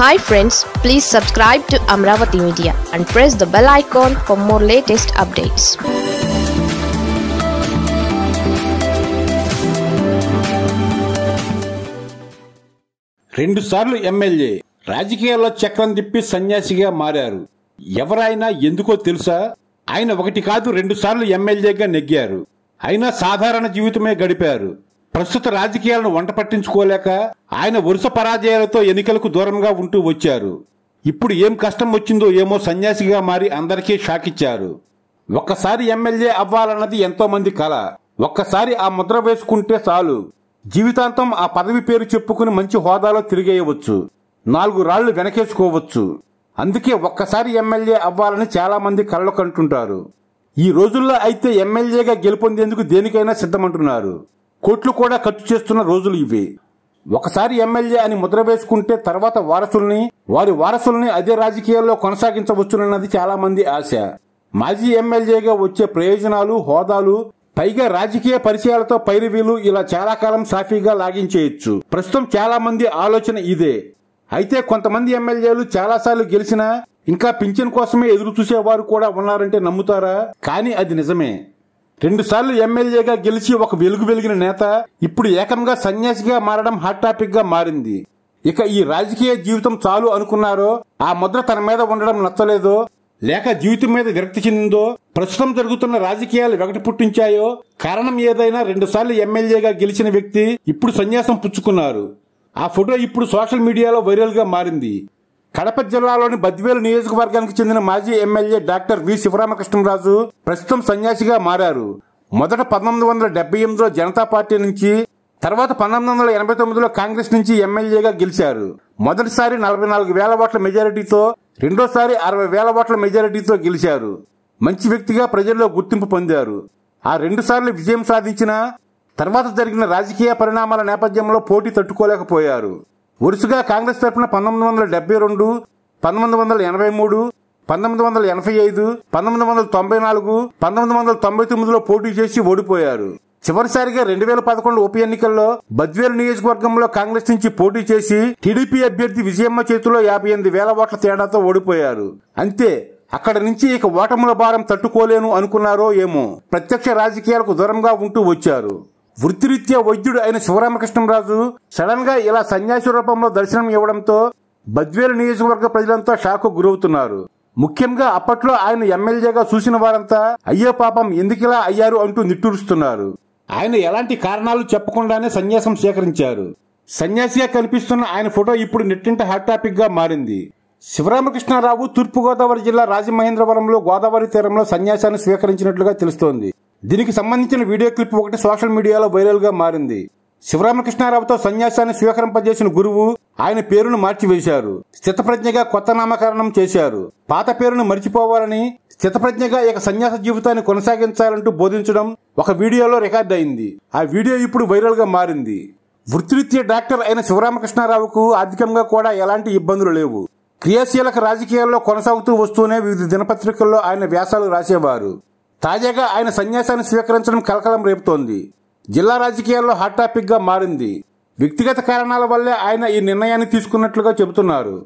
hi friends please subscribe to Amaravati media and press the bell icon for more latest updates రెండుసార్లు MLA రాజకీయాల్లో చక్రం తిప్పి సన్యాసిగా మారారు ఎవరైనా ఎందుకో తెలుసా ఆయన ఒకటి కాదు రెండుసార్లు ఎమ్మెల్యేగా నెగ్గారు అయినా సాధారణ జీవితమే గడిపారు ప్రస్తుత రాజకీయాలను వంట పట్టించుకోలేక ఆయన వరుస పరాజయాలతో ఎన్నికలకు దూరంగా ఉంటూ వచ్చారు ఇప్పుడు ఏం కష్టం వచ్చిందో ఏమో సన్యాసిగా మారి అందరికీ షాక్ ఇచ్చారు ఒక్కసారి ఎమ్మెల్యే అవ్వాలన్నది ఎంతోమంది కళ ఒక్కసారి ఆ ముద్ర వేసుకుంటే చాలు జీవితాంతం ఆ పదవి పేరు చెప్పుకుని మంచి హోదాలో తిరిగేయవచ్చు నాలుగు రాళ్లు వెనకేసుకోవచ్చు అందుకే ఒక్కసారి ఎమ్మెల్యే అవ్వాలని చాలామంది కళ్ళు కంటుంటారు ఈ రోజుల్లో అయితే ఎమ్మెల్యేగా గెలుపొందేందుకు దేనికైనా సిద్ధమంటున్నారు కోట్లు కూడా ఖర్చు చేస్తున్న రోజులు ఇవి ఒకసారి ఎమ్మెల్యే అని ముద్ర వేసుకుంటే తర్వాత వారసుల్ని వారి వారసుల్ని అదే రాజకీయాల్లో కొనసాగించవచ్చునన్నది చాలా మంది ఆశ మాజీ ఎమ్మెల్యేగా వచ్చే ప్రయోజనాలు హోదాలు పైగా రాజకీయ పరిచయాలతో పైరువీలు ఇలా చాలా కాలం సాఫీగా లాగించేయచ్చు ప్రస్తుతం చాలా మంది ఆలోచన ఇదే అయితే కొంతమంది ఎమ్మెల్యేలు చాలాసార్లు గెలిచినా ఇంకా పింఛన్ కోసమే ఎదురు చూసేవారు కూడా ఉన్నారంటే నమ్ముతారా కానీ అది నిజమే రెండుసార్లు ఎమ్మెల్యేగా గెలిచి ఒక వెలుగు వెలిగిన నేత ఇప్పుడు ఏకంగా సన్యాసిగా మారడం హాట్ టాపిక్ గా మారింది ఇక ఈ రాజకీయ జీవితం చాలు అనుకున్నారో ఆ ముద్ర తన మీద ఉండడం నచ్చలేదో లేక జీవితం మీద విరక్తి చెందిందో ప్రస్తుతం జరుగుతున్న రాజకీయాలు వెగటి పుట్టించాయో కారణం ఏదైనా రెండుసార్లు ఎమ్మెల్యేగా గెలిచిన వ్యక్తి ఇప్పుడు సన్యాసం పుచ్చుకున్నారు ఆ ఫోటో ఇప్పుడు సోషల్ మీడియాలో వైరల్ గా మారింది కడప జిల్లాలోని బద్వేలు నియోజకవర్గానికి చెందిన మాజీ ఎమ్మెల్యే డాక్టర్ వి శివరామకృష్ణరాజు ప్రస్తుతం సన్యాసిగా మారారు మొదట పంతొమ్మిది వందల డెబ్బై ఎనిమిదిలో జనతా పార్టీ నుంచి తర్వాత పంతొమ్మిది వందల ఎనభై తొమ్మిదిలో కాంగ్రెస్ నుంచి ఎమ్మెల్యేగా గెలిచారు మొదటిసారి నలభై నాలుగు వేల ఓట్ల మెజారిటీతో రెండోసారి అరవై వేల ఓట్ల మెజారిటీతో గెలిచారు మంచి వ్యక్తిగా ప్రజల్లో గుర్తింపు పొందారు ఆ రెండుసార్లు విజయం సాధించిన తర్వాత జరిగిన రాజకీయ పరిణామాల నేపథ్యంలో పోటీ తట్టుకోలేకపోయారు వరుసగా కాంగ్రెస్ తరపున పంతొమ్మిది వందల డెబ్బై రెండు పంతొమ్మిది వందల ఎనభై మూడు పంతొమ్మిది వందల ఎనభై ఐదు పంతొమ్మిది వందల తొంభై నాలుగు పంతొమ్మిది వందల తొంభై తొమ్మిదిలో పోటీ చేసి ఓడిపోయారు చివరిసారిగా రెండు వేల పదకొండు ఉప ఎన్నికల్లో బద్వేలు నియోజకవర్గంలో కాంగ్రెస్ నుంచి పోటీ చేసి టీడీపీ అభ్యర్థి విజయమ్మ చేతిలో యాభై ఎనిమిది వేల ఓట్ల తేడాతో ఓడిపోయారు అంతే అక్కడ నుంచి ఇక ఓటముల భారం తట్టుకోలేను అనుకున్నారో ఏమో ప్రత్యక్ష రాజకీయాలకు దూరంగా ఉంటూ వచ్చారు వృత్తిరీత్యా వైద్యుడు అయిన శివరామకృష్ణరాజు సడన్ గా ఇలా సన్యాసి రూపంలో దర్శనం ఇవ్వడంతో బద్వేలు నియోజకవర్గ ప్రజలంతా షాకు గురవుతున్నారు ముఖ్యంగా అప్పట్లో ఆయన ఎమ్మెల్యేగా చూసిన వారంతా అయ్యో పాపం ఎందుకిలా అయ్యారు అంటూ నిట్టూరుస్తున్నారు ఆయన ఎలాంటి కారణాలు చెప్పకుండానే సన్యాసం స్వీకరించారు సన్యాసిగా కనిపిస్తున్న ఆయన ఫోటో ఇప్పుడు నెట్టింట హాట్ టాపిక్ గా మారింది శివరామకృష్ణారావు తూర్పుగోదావరి జిల్లా రాజమహేంద్రవరంలో గోదావరి తీరంలో సన్యాసాన్ని స్వీకరించినట్లుగా తెలుస్తోంది దీనికి సంబంధించిన వీడియో క్లిప్ ఒకటి సోషల్ మీడియాలో వైరల్గా మారింది శివరామకృష్ణారావుతో సన్యాసాన్ని స్వీకరింపజేసిన గురువు ఆయన పేరును మార్చివేశారు స్థితప్రజ్ఞగా కొత్త నామకరణం చేశారు పాత పేరును మరిచిపోవాలని స్థితప్రజ్ఞగా ఇక సన్యాస జీవితాన్ని కొనసాగించాలంటూ బోధించడం ఒక వీడియోలో రికార్డ్ అయింది ఆ వీడియో ఇప్పుడు వైరల్గా మారింది వృత్తిరీత్య డాక్టర్ అయిన శివరామకృష్ణారావుకు ఆర్థికంగా కూడా ఎలాంటి ఇబ్బందులు లేవు క్రియాశీలక రాజకీయాల్లో కొనసాగుతూ వస్తూనే వివిధ దినపత్రికల్లో ఆయన వ్యాసాలు రాసేవారు తాజాగా ఆయన సన్యాసాన్ని స్వీకరించడం కలకలం రేపుతోంది జిల్లా రాజకీయాల్లో హాట్ టాపిక్గా మారింది వ్యక్తిగత కారణాల వల్లే ఆయన ఈ నిర్ణయాన్ని తీసుకున్నట్లుగా చెబుతున్నారు